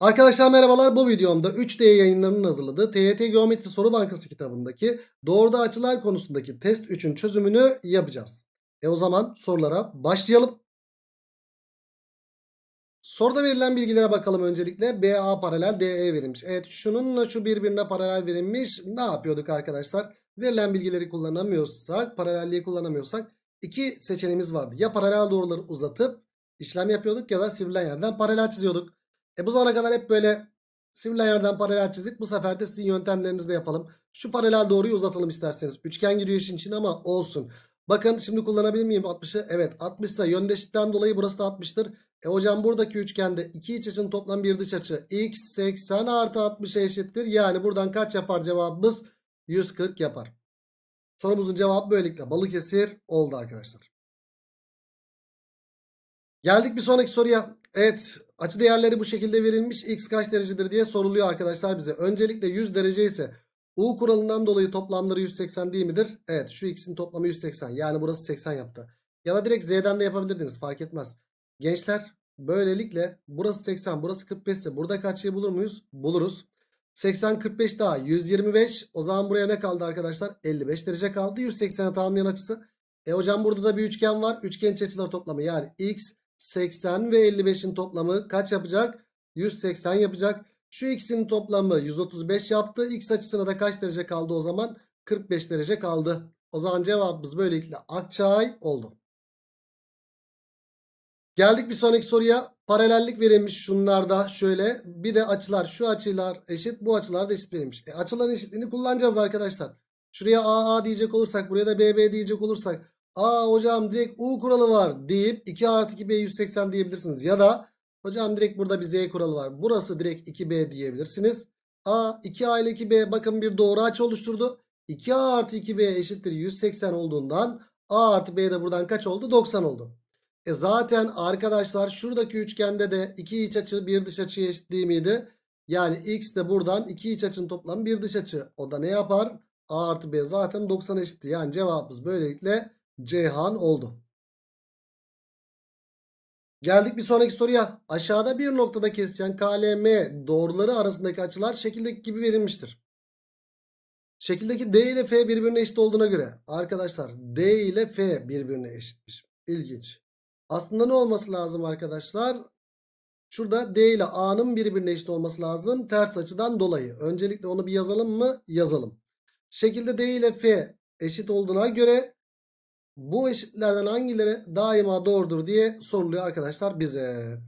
Arkadaşlar merhabalar bu videomda 3D yayınlarının hazırladığı TYT Geometri Soru Bankası kitabındaki doğruda açılar konusundaki test 3'ün çözümünü yapacağız. E o zaman sorulara başlayalım. Soruda verilen bilgilere bakalım öncelikle. BA paralel DE verilmiş. Evet şununla şu birbirine paralel verilmiş. Ne yapıyorduk arkadaşlar? Verilen bilgileri kullanamıyorsak, paralelliği kullanamıyorsak iki seçeneğimiz vardı. Ya paralel doğruları uzatıp işlem yapıyorduk ya da sivrilen yerden paralel çiziyorduk. E bu zamana kadar hep böyle sivil ayardan paralel çizdik. Bu sefer de sizin yöntemlerinizle yapalım. Şu paralel doğruyu uzatalım isterseniz. Üçgen giriyor işin için ama olsun. Bakın şimdi kullanabilir miyim 60'ı? Evet 60 ise yöndeşlikten dolayı burası da 60'tır. E hocam buradaki üçgende iki iç açının toplam bir dış açı x 80 artı 60'a eşittir. Yani buradan kaç yapar cevabımız? 140 yapar. Sorumuzun cevabı böylelikle balık esir oldu arkadaşlar. Geldik bir sonraki soruya. Evet açı değerleri bu şekilde verilmiş. X kaç derecedir diye soruluyor arkadaşlar bize. Öncelikle 100 derece ise U kuralından dolayı toplamları 180 değil midir? Evet şu x'in toplamı 180. Yani burası 80 yaptı. Ya da direkt z'den de yapabilirdiniz fark etmez. Gençler böylelikle burası 80 burası 45 ise burada kaçıyı şey bulur muyuz? Buluruz. 80 45 daha 125 o zaman buraya ne kaldı arkadaşlar? 55 derece kaldı 180'e tamamlayan açısı. E hocam burada da bir üçgen var. Üçgen iç açıları toplamı yani x 80 ve 55'in toplamı kaç yapacak? 180 yapacak. Şu ikisinin toplamı 135 yaptı. X açısına da kaç derece kaldı o zaman? 45 derece kaldı. O zaman cevabımız böylelikle Akçay oldu. Geldik bir sonraki soruya. Paralellik verilmiş şunlarda şöyle. Bir de açılar şu açılar eşit bu açılar da eşit verilmiş. E, açıların eşitliğini kullanacağız arkadaşlar. Şuraya AA diyecek olursak buraya da BB diyecek olursak Aa hocam direkt U kuralı var deyip 2 artı 2B 180 diyebilirsiniz. Ya da hocam direkt burada bir Z kuralı var. Burası direkt 2B diyebilirsiniz. A 2A ile 2B bakın bir doğru aç oluşturdu. 2A artı 2B eşittir 180 olduğundan A artı B de buradan kaç oldu? 90 oldu. E zaten arkadaşlar şuradaki üçgende de 2 iç açı bir dış açı eşit değil miydi? Yani x de buradan 2 iç açının toplamı bir dış açı. O da ne yapar? A artı B zaten 90 eşitti. Yani cevabımız böylelikle Ceyhan oldu. Geldik bir sonraki soruya. Aşağıda bir noktada kesişen KLM doğruları arasındaki açılar şekildeki gibi verilmiştir. Şekildeki D ile F birbirine eşit olduğuna göre arkadaşlar D ile F birbirine eşitmiş. İlginç. Aslında ne olması lazım arkadaşlar? Şurada D ile A'nın birbirine eşit olması lazım. Ters açıdan dolayı. Öncelikle onu bir yazalım mı? Yazalım. Şekilde D ile F eşit olduğuna göre bu eşitlerden hangileri daima doğrudur diye soruluyor arkadaşlar bize.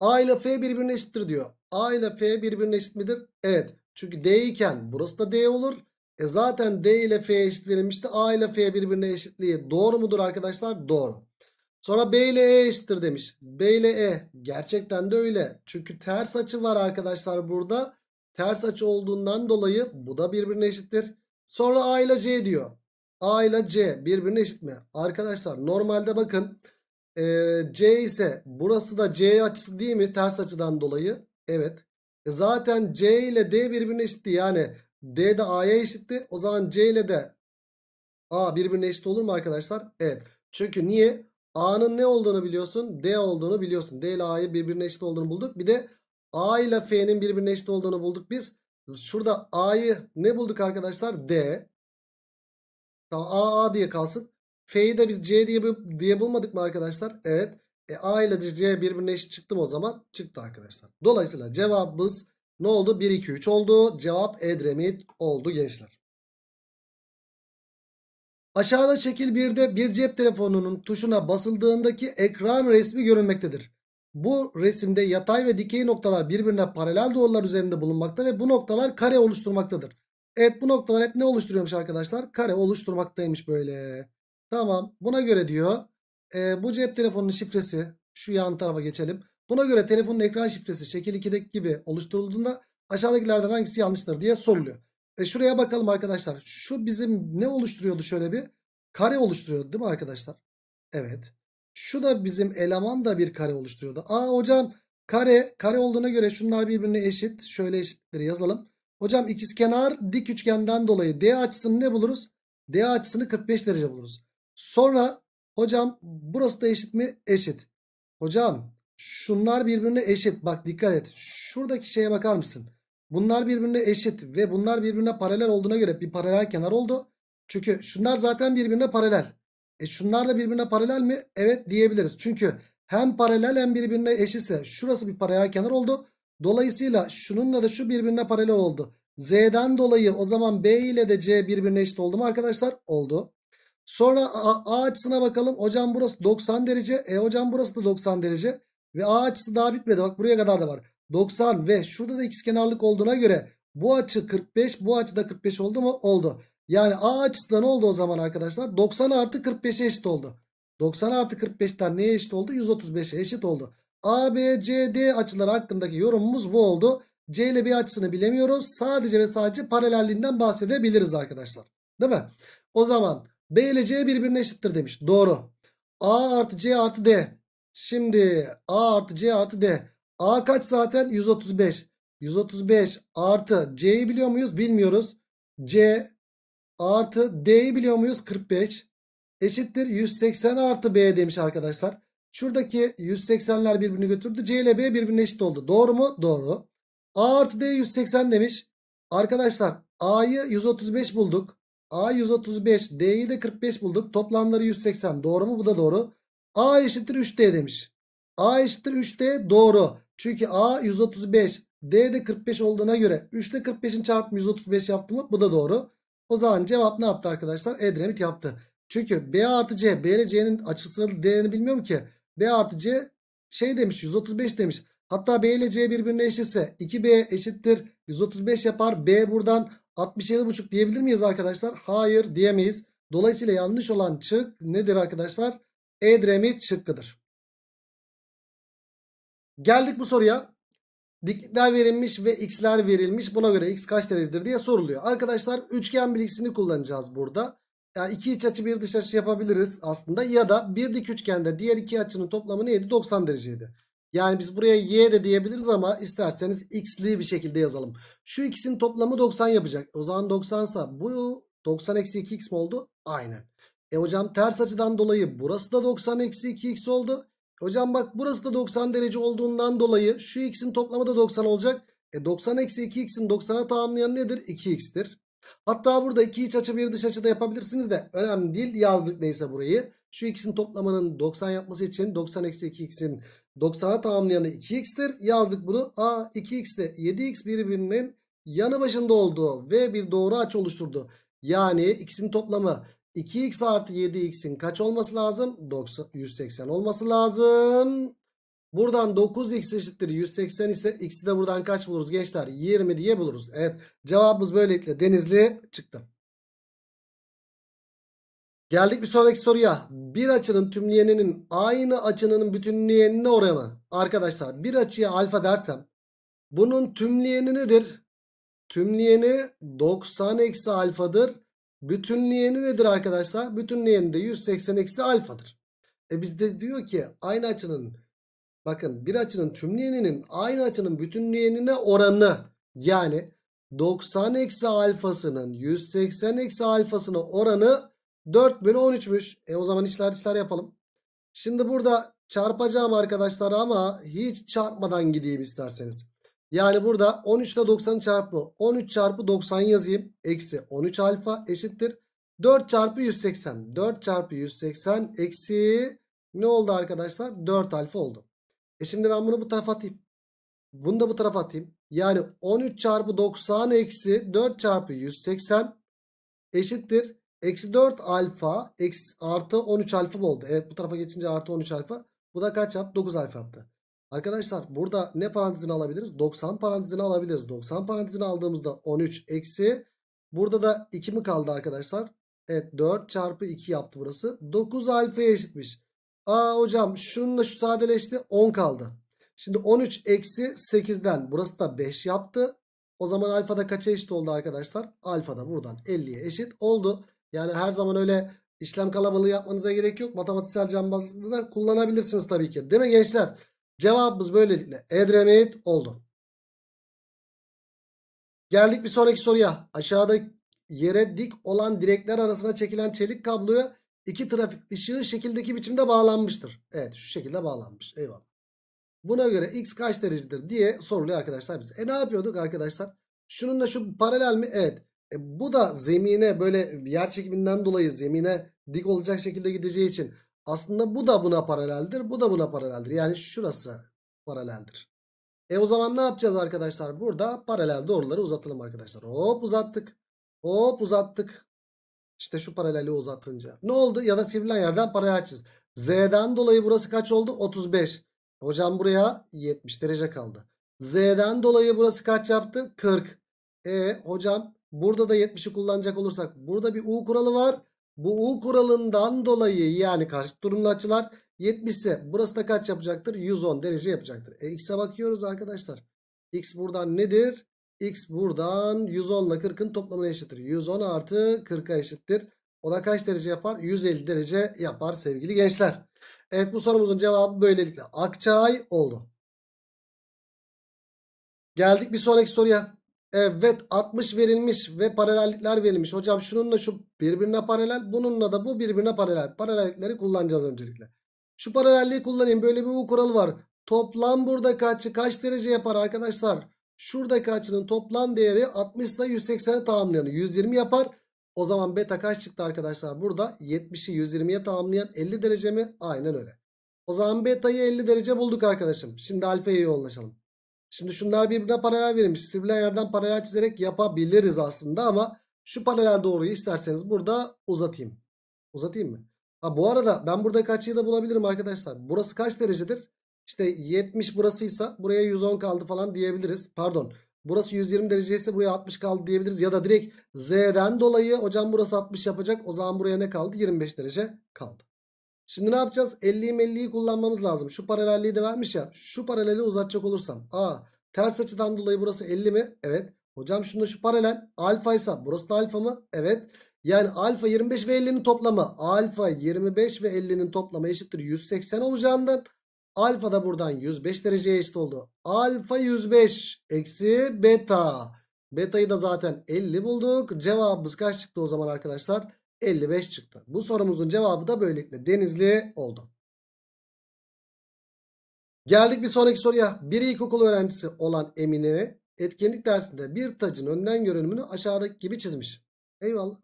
A ile F birbirine eşittir diyor. A ile F birbirine eşit midir? Evet. Çünkü D iken burası da D olur. E zaten D ile F eşit verilmişti. A ile F birbirine eşitliği doğru mudur arkadaşlar? Doğru. Sonra B ile E eşittir demiş. B ile E gerçekten de öyle. Çünkü ters açı var arkadaşlar burada. Ters açı olduğundan dolayı bu da birbirine eşittir. Sonra A ile C diyor. A ile C birbirine eşit mi? Arkadaşlar normalde bakın e, C ise burası da C açısı değil mi? Ters açıdan dolayı. Evet. E zaten C ile D birbirine eşitti. Yani D de A'ya eşitti. O zaman C ile de A birbirine eşit olur mu arkadaşlar? Evet. Çünkü niye? A'nın ne olduğunu biliyorsun. D olduğunu biliyorsun. D ile A'yı birbirine eşit olduğunu bulduk. Bir de A ile F'nin birbirine eşit olduğunu bulduk biz. Şurada A'yı ne bulduk arkadaşlar? D. Tamam A A diye kalsın. F'yi de biz C diye, diye bulmadık mı arkadaşlar? Evet. E, A ile C birbirine eşit çıktı mı o zaman? Çıktı arkadaşlar. Dolayısıyla cevabımız ne oldu? 1, 2, 3 oldu. Cevap Edremit oldu gençler. Aşağıda şekil 1'de bir cep telefonunun tuşuna basıldığındaki ekran resmi görünmektedir. Bu resimde yatay ve dikey noktalar birbirine paralel doğrular üzerinde bulunmakta ve bu noktalar kare oluşturmaktadır. Evet bu noktalar hep ne oluşturuyormuş arkadaşlar? Kare oluşturmaktaymış böyle. Tamam buna göre diyor. E, bu cep telefonunun şifresi şu yan tarafa geçelim. Buna göre telefonun ekran şifresi şekil 2'deki gibi oluşturulduğunda aşağıdakilerden hangisi yanlıştır diye soruluyor. E şuraya bakalım arkadaşlar. Şu bizim ne oluşturuyordu şöyle bir? Kare oluşturuyordu değil mi arkadaşlar? Evet. Şu da bizim eleman da bir kare oluşturuyordu. Aa hocam kare kare olduğuna göre şunlar birbirine eşit. Şöyle eşitleri yazalım. Hocam ikizkenar dik üçgenden dolayı D açısını ne buluruz? D açısını 45 derece buluruz. Sonra hocam burası da eşit mi? Eşit. Hocam şunlar birbirine eşit. Bak dikkat et. Şuradaki şeye bakar mısın? Bunlar birbirine eşit ve bunlar birbirine paralel olduğuna göre bir paralel kenar oldu. Çünkü şunlar zaten birbirine paralel. E şunlar da birbirine paralel mi? Evet diyebiliriz. Çünkü hem paralel hem birbirine eşitse şurası bir paralel kenar oldu. Dolayısıyla şununla da şu birbirine paralel oldu. Z'den dolayı o zaman B ile de C birbirine eşit oldu mu arkadaşlar? Oldu. Sonra A, A açısına bakalım. Hocam burası 90 derece. E hocam burası da 90 derece. Ve A açısı daha bitmedi. Bak buraya kadar da var. 90 ve şurada da ikizkenarlık olduğuna göre bu açı 45 bu açı da 45 oldu mu? Oldu. Yani A açısı da ne oldu o zaman arkadaşlar? 90 artı 45'e eşit oldu. 90 artı 45'ten neye eşit oldu? 135'e eşit oldu. ABCD açıları hakkındaki yorumumuz bu oldu. C ile B açısını bilemiyoruz. Sadece ve sadece paralelliğinden bahsedebiliriz arkadaşlar. Değil mi? O zaman B ile C birbirine eşittir demiş. Doğru. A artı C artı D. Şimdi A artı C artı D. A kaç zaten? 135. 135 artı C'yi biliyor muyuz? Bilmiyoruz. C artı D'yi biliyor muyuz? 45. Eşittir 180 artı B demiş arkadaşlar. Şuradaki 180'ler birbirini götürdü. C ile B birbirine eşit oldu. Doğru mu? Doğru. A artı D 180 demiş. Arkadaşlar A'yı 135 bulduk. A 135. D'yi de 45 bulduk. Toplamları 180. Doğru mu? Bu da doğru. A eşittir 3D demiş. A eşittir 3D doğru. Çünkü A 135. D de 45 olduğuna göre 3 ile 45'in çarpımı 135 yaptı mı? Bu da doğru. O zaman cevap ne yaptı arkadaşlar? Edremit yaptı. Çünkü B artı C, B ile C'nin açısal değerini bilmiyorum ki. B artı C şey demiş 135 demiş. Hatta B ile C birbirine eşitse 2B eşittir 135 yapar. B buradan 67,5 diyebilir miyiz arkadaşlar? Hayır diyemeyiz. Dolayısıyla yanlış olan çık nedir arkadaşlar? Edremit şıkkıdır. Geldik bu soruya. Diklikler verilmiş ve x'ler verilmiş. Buna göre x kaç derecedir diye soruluyor. Arkadaşlar üçgen bilgisini kullanacağız burada yani iki iç açı bir dış açı yapabiliriz aslında. Ya da bir dik üçgende diğer iki açının toplamı neydi? 90 dereceydi. Yani biz buraya y de diyebiliriz ama isterseniz x'li bir şekilde yazalım. Şu ikisinin toplamı 90 yapacak. O zaman 90 sa bu 90 eksi 2x mi oldu? Aynen. E hocam ters açıdan dolayı burası da 90 eksi 2x oldu. Hocam bak burası da 90 derece olduğundan dolayı şu x'in toplamı da 90 olacak. E 90 eksi 2x'in 90'a tamamlayan nedir? 2x'tir. Hatta burada iki iç açı bir dış açı da yapabilirsiniz de önemli değil. Yazdık neyse burayı. Şu ikisinin toplamanın 90 yapması için 90 eksi 2x'in 90'a tamamlayanı 2x'tir. Yazdık bunu. A 2x de 7x birbirinin yanı başında oldu ve bir doğru açı oluşturdu. Yani x'in toplamı 2x artı 7x'in kaç olması lazım? 90, 180 olması lazım. Buradan 9x eşittir 180 ise x'i de buradan kaç buluruz gençler? 20 diye buluruz. Evet cevabımız böylelikle denizli çıktı. Geldik bir sonraki soruya. Bir açının tümleyeninin aynı açının bütünleyenine oranı. Arkadaşlar bir açıya alfa dersem bunun tümleyeni nedir? Tümleyeni 90 eksi alfadır. Bütünleyeni nedir arkadaşlar? Bütünleyeni de 180 eksi alfadır. E bizde diyor ki aynı açının Bakın bir açının tümleyeninin aynı açının bütünleyenine oranı yani 90 eksi alfasının 180 eksi alfasının oranı 4 bölü 13'müş. E o zaman işler işler yapalım. Şimdi burada çarpacağım arkadaşlar ama hiç çarpmadan gideyim isterseniz. Yani burada 13 ile 90 çarpı 13 çarpı 90 yazayım. Eksi 13 alfa eşittir. 4 çarpı 180. 4 çarpı 180 eksi ne oldu arkadaşlar? 4 alfa oldu. E şimdi ben bunu bu tarafa atayım. Bunu da bu tarafa atayım. Yani 13 çarpı 90 eksi 4 çarpı 180 eşittir. Eksi 4 alfa eksi, artı 13 alfa oldu. Evet bu tarafa geçince artı 13 alfa. Bu da kaç yaptı? 9 alfa yaptı. Arkadaşlar burada ne parantezini alabiliriz? 90 parantezini alabiliriz. 90 parantezini aldığımızda 13 eksi. Burada da 2 mi kaldı arkadaşlar? Evet 4 çarpı 2 yaptı burası. 9 alfa eşitmiş. Aa hocam şununla şu sadeleşti 10 kaldı. Şimdi 13 eksi 8'den burası da 5 yaptı. O zaman alfa da kaça eşit oldu arkadaşlar? Alfa da buradan 50'ye eşit oldu. Yani her zaman öyle işlem kalabalığı yapmanıza gerek yok. Matematiksel cambazlıkta da kullanabilirsiniz tabii ki. Değil mi gençler? Cevabımız böylelikle Edremit oldu. Geldik bir sonraki soruya. Aşağıda yere dik olan direkler arasına çekilen çelik kabloya iki trafik ışığı şekildeki biçimde bağlanmıştır. Evet şu şekilde bağlanmış. Eyvallah. Buna göre x kaç derecedir diye soruluyor arkadaşlar bize. E ne yapıyorduk arkadaşlar? Şunun da şu paralel mi? Evet. E, bu da zemine böyle yer çekiminden dolayı zemine dik olacak şekilde gideceği için aslında bu da buna paraleldir. Bu da buna paraleldir. Yani şurası paraleldir. E o zaman ne yapacağız arkadaşlar? Burada paralel doğruları uzatalım arkadaşlar. Hop uzattık. Hop uzattık. İşte şu paraleli uzatınca. Ne oldu? Ya da sivrilen yerden parayı açız. Z'den dolayı burası kaç oldu? 35. Hocam buraya 70 derece kaldı. Z'den dolayı burası kaç yaptı? 40. E hocam burada da 70'i kullanacak olursak burada bir U kuralı var. Bu U kuralından dolayı yani karşı durumlu açılar 70 ise burası da kaç yapacaktır? 110 derece yapacaktır. E x'e bakıyoruz arkadaşlar. X buradan nedir? X buradan 110 ile 40'ın toplamına eşittir. 110 artı 40'a eşittir. O da kaç derece yapar? 150 derece yapar sevgili gençler. Evet bu sorumuzun cevabı böylelikle Akçay oldu. Geldik bir sonraki soruya. Evet 60 verilmiş ve paralellikler verilmiş. Hocam şununla şu birbirine paralel bununla da bu birbirine paralel. Paralellikleri kullanacağız öncelikle. Şu paralelliği kullanayım. Böyle bir bu kuralı var. Toplam burada kaç? kaç derece yapar arkadaşlar? Şuradaki açının toplam değeri 60 ise 180'e tamamlayanı 120 yapar. O zaman beta kaç çıktı arkadaşlar? Burada 70'i 120'ye tamamlayan 50 derece mi? Aynen öyle. O zaman beta'yı 50 derece bulduk arkadaşım. Şimdi alfaya yoğunlaşalım. Şimdi şunlar birbirine paralel verilmiş. Sivrilen yerden paralel çizerek yapabiliriz aslında ama şu paralel doğruyu isterseniz burada uzatayım. Uzatayım mı? Ha bu arada ben burada kaçıyı da bulabilirim arkadaşlar. Burası kaç derecedir? İşte 70 burasıysa buraya 110 kaldı falan diyebiliriz. Pardon. Burası 120 derece ise buraya 60 kaldı diyebiliriz. Ya da direkt Z'den dolayı hocam burası 60 yapacak. O zaman buraya ne kaldı? 25 derece kaldı. Şimdi ne yapacağız? 50'yi 50'yi kullanmamız lazım. Şu paralelliği de vermiş ya. Şu paraleli uzatacak olursam. A ters açıdan dolayı burası 50 mi? Evet. Hocam şunda şu paralel alfa ise burası da alfa mı? Evet. Yani alfa 25 ve 50'nin toplamı. Alfa 25 ve 50'nin toplamı eşittir 180 olacağından Alfa da buradan 105 dereceye eşit oldu. Alfa 105 eksi beta. Betayı da zaten 50 bulduk. Cevabımız kaç çıktı o zaman arkadaşlar? 55 çıktı. Bu sorumuzun cevabı da böylelikle denizli oldu. Geldik bir sonraki soruya. Bir ilkokul öğrencisi olan Emine etkinlik dersinde bir tacın önden görünümünü aşağıdaki gibi çizmiş. Eyvallah.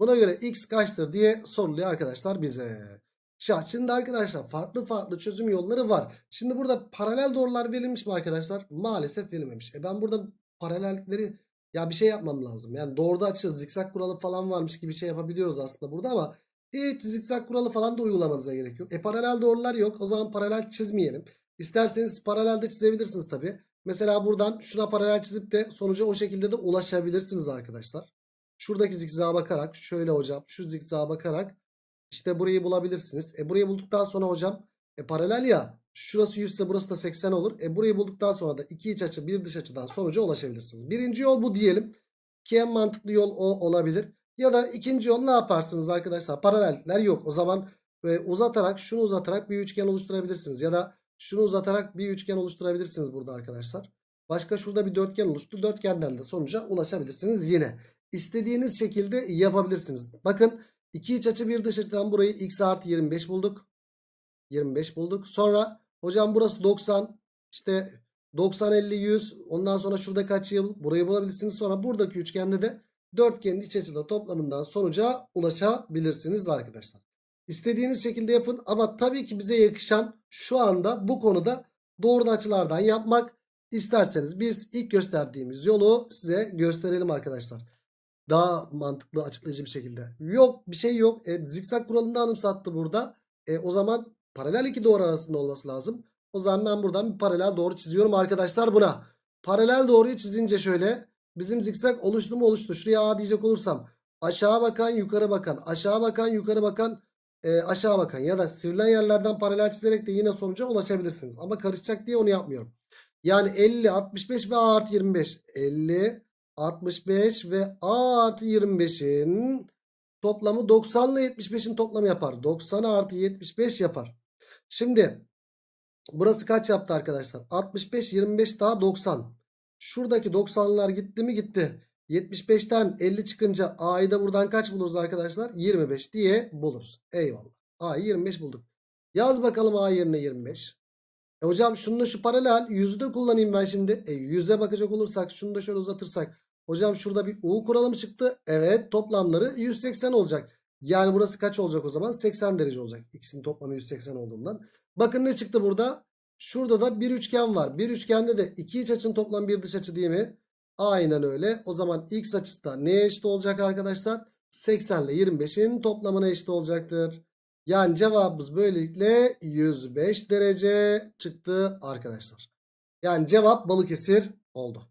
Buna göre x kaçtır diye soruluyor arkadaşlar bize şart. Şey, şimdi arkadaşlar farklı farklı çözüm yolları var. Şimdi burada paralel doğrular verilmiş mi arkadaşlar? Maalesef verilmemiş. E ben burada paralellikleri ya bir şey yapmam lazım. Yani doğruda açıyoruz, zikzak kuralı falan varmış gibi şey yapabiliyoruz aslında burada ama hiç zikzak kuralı falan da uygulamanıza gerek yok. E paralel doğrular yok. O zaman paralel çizmeyelim. İsterseniz paralel de çizebilirsiniz tabi. Mesela buradan şuna paralel çizip de sonuca o şekilde de ulaşabilirsiniz arkadaşlar. Şuradaki zikzağa bakarak şöyle hocam şu zikzağa bakarak işte burayı bulabilirsiniz. E burayı bulduktan sonra hocam e paralel ya şurası 100 ise burası da 80 olur. E burayı bulduktan sonra da iki iç açı bir dış açıdan sonuca ulaşabilirsiniz. Birinci yol bu diyelim ki en mantıklı yol o olabilir. Ya da ikinci yol ne yaparsınız arkadaşlar? Paraleller yok. O zaman e, uzatarak şunu uzatarak bir üçgen oluşturabilirsiniz. Ya da şunu uzatarak bir üçgen oluşturabilirsiniz burada arkadaşlar. Başka şurada bir dörtgen oluştu. Dörtgenden de sonuca ulaşabilirsiniz yine. İstediğiniz şekilde yapabilirsiniz. Bakın 2 iç açı bir dış açıdan burayı x artı 25 bulduk. 25 bulduk. Sonra hocam burası 90. İşte 90 50 100. Ondan sonra şurada kaç yıl burayı bulabilirsiniz. Sonra buradaki üçgende de dörtgenin iç açıları toplamından sonuca ulaşabilirsiniz arkadaşlar. İstediğiniz şekilde yapın ama tabii ki bize yakışan şu anda bu konuda doğru açılardan yapmak. isterseniz biz ilk gösterdiğimiz yolu size gösterelim arkadaşlar. Daha mantıklı açıklayıcı bir şekilde. Yok bir şey yok. E, zikzak kuralını anımsattı burada. E, o zaman paralel iki doğru arasında olması lazım. O zaman ben buradan bir paralel doğru çiziyorum arkadaşlar buna. Paralel doğruyu çizince şöyle bizim zikzak oluştu mu oluştu. Şuraya A diyecek olursam aşağı bakan yukarı bakan aşağı bakan yukarı bakan e, aşağı bakan ya da sivrilen yerlerden paralel çizerek de yine sonuca ulaşabilirsiniz. Ama karışacak diye onu yapmıyorum. Yani 50, 65 ve A artı 25. 50, 65 ve A artı 25'in toplamı 90 ile 75'in toplamı yapar. 90 artı 75 yapar. Şimdi burası kaç yaptı arkadaşlar? 65, 25 daha 90. Şuradaki 90'lar gitti mi gitti. 75'ten 50 çıkınca A'yı da buradan kaç buluruz arkadaşlar? 25 diye buluruz. Eyvallah. A'yı 25 bulduk. Yaz bakalım A yerine 25. E hocam şunu da şu paralel yüzü de kullanayım ben şimdi. E yüze bakacak olursak şunu da şöyle uzatırsak Hocam şurada bir U kuralı çıktı? Evet toplamları 180 olacak. Yani burası kaç olacak o zaman? 80 derece olacak. X'in toplamı 180 olduğundan. Bakın ne çıktı burada? Şurada da bir üçgen var. Bir üçgende de iki iç açının toplamı bir dış açı değil mi? Aynen öyle. O zaman x açısı da neye eşit olacak arkadaşlar? 80 ile 25'in toplamına eşit olacaktır. Yani cevabımız böylelikle 105 derece çıktı arkadaşlar. Yani cevap Balıkesir oldu.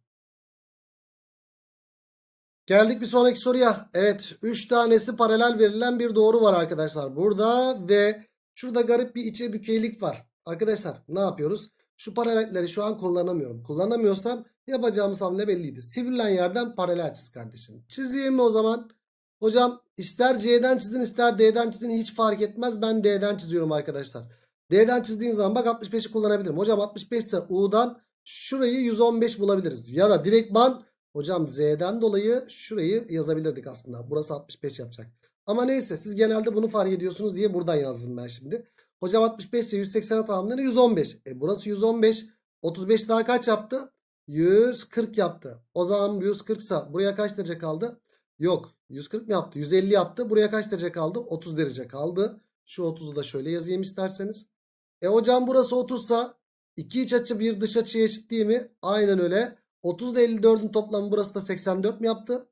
Geldik bir sonraki soruya. Evet 3 tanesi paralel verilen bir doğru var arkadaşlar. Burada ve şurada garip bir içe bükeylik var. Arkadaşlar ne yapıyoruz? Şu paralelleri şu an kullanamıyorum. Kullanamıyorsam yapacağımız hamle belliydi. Sivrilen yerden paralel çiz kardeşim. Çizeyim mi o zaman? Hocam ister C'den çizin ister D'den çizin hiç fark etmez. Ben D'den çiziyorum arkadaşlar. D'den çizdiğim zaman bak 65'i kullanabilirim. Hocam 65 ise U'dan şurayı 115 bulabiliriz. Ya da direkt direktman Hocam Z'den dolayı şurayı yazabilirdik aslında. Burası 65 yapacak. Ama neyse siz genelde bunu fark ediyorsunuz diye buradan yazdım ben şimdi. Hocam 65 ise 180'e tamamlanır 115. E burası 115. 35 daha kaç yaptı? 140 yaptı. O zaman 140 ise buraya kaç derece kaldı? Yok. 140 mı yaptı? 150 yaptı. Buraya kaç derece kaldı? 30 derece kaldı. Şu 30'u da şöyle yazayım isterseniz. E hocam burası 30 ise 2 iç açı bir dış açıya eşit değil mi? Aynen öyle. 30 ile 54'ün toplamı burası da 84 mi yaptı?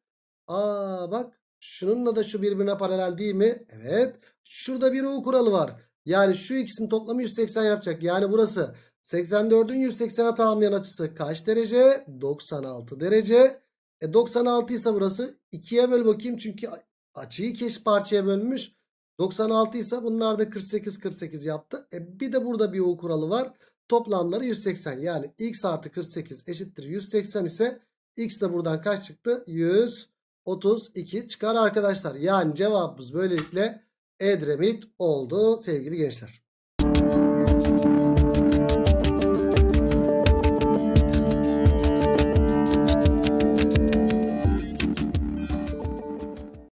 Aa bak şununla da şu birbirine paralel değil mi? Evet. Şurada bir U kuralı var. Yani şu ikisinin toplamı 180 yapacak. Yani burası 84'ün 180'e tamamlayan açısı kaç derece? 96 derece. E 96 ise burası 2'ye böl bakayım çünkü açıyı iki parçaya bölmüş. 96 ise bunlar da 48 48 yaptı. E bir de burada bir U kuralı var. Toplamları 180 yani x artı 48 eşittir 180 ise x de buradan kaç çıktı? 132 çıkar arkadaşlar. Yani cevabımız böylelikle Edremit oldu sevgili gençler.